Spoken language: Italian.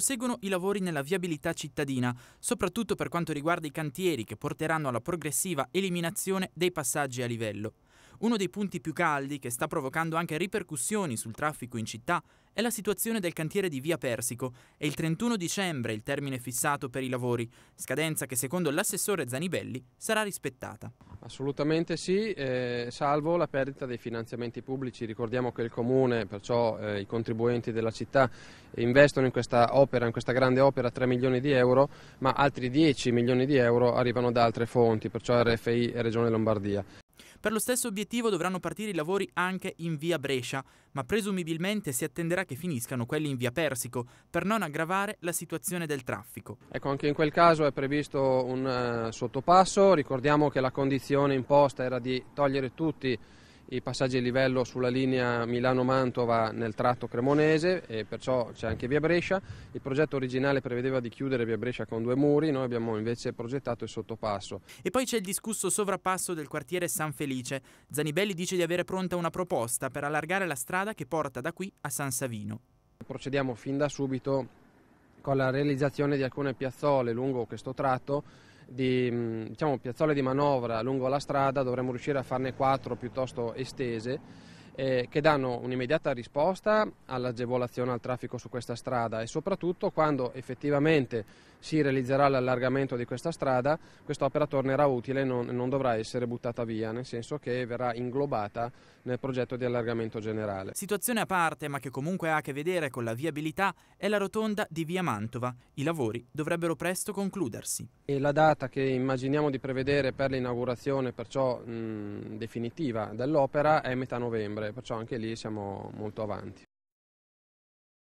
proseguono i lavori nella viabilità cittadina, soprattutto per quanto riguarda i cantieri che porteranno alla progressiva eliminazione dei passaggi a livello. Uno dei punti più caldi, che sta provocando anche ripercussioni sul traffico in città, è la situazione del cantiere di Via Persico. È il 31 dicembre il termine fissato per i lavori, scadenza che secondo l'assessore Zanibelli sarà rispettata. Assolutamente sì, eh, salvo la perdita dei finanziamenti pubblici. Ricordiamo che il Comune, perciò eh, i contribuenti della città, investono in questa opera, in questa grande opera, 3 milioni di euro, ma altri 10 milioni di euro arrivano da altre fonti, perciò RFI e Regione Lombardia. Per lo stesso obiettivo dovranno partire i lavori anche in via Brescia, ma presumibilmente si attenderà che finiscano quelli in via Persico per non aggravare la situazione del traffico. Ecco, anche in quel caso è previsto un eh, sottopasso, ricordiamo che la condizione imposta era di togliere tutti i passaggi a livello sulla linea Milano-Mantova nel tratto cremonese e perciò c'è anche via Brescia. Il progetto originale prevedeva di chiudere via Brescia con due muri, noi abbiamo invece progettato il sottopasso. E poi c'è il discusso sovrappasso del quartiere San Felice. Zanibelli dice di avere pronta una proposta per allargare la strada che porta da qui a San Savino. Procediamo fin da subito con la realizzazione di alcune piazzole lungo questo tratto di mm, diciamo, piazzole di manovra lungo la strada dovremmo riuscire a farne quattro piuttosto estese eh, che danno un'immediata risposta all'agevolazione al traffico su questa strada e soprattutto quando effettivamente si realizzerà l'allargamento di questa strada quest'opera tornerà utile e non, non, dovrà essere buttata via, nel senso che verrà inglobata nel progetto di allargamento generale. Situazione a parte ma che comunque ha a che vedere con la viabilità è la rotonda di via Mantova. I lavori dovrebbero presto concludersi. E la data che immaginiamo di prevedere per l'inaugurazione perciò mh, definitiva dell'opera è metà novembre perciò anche lì siamo molto avanti.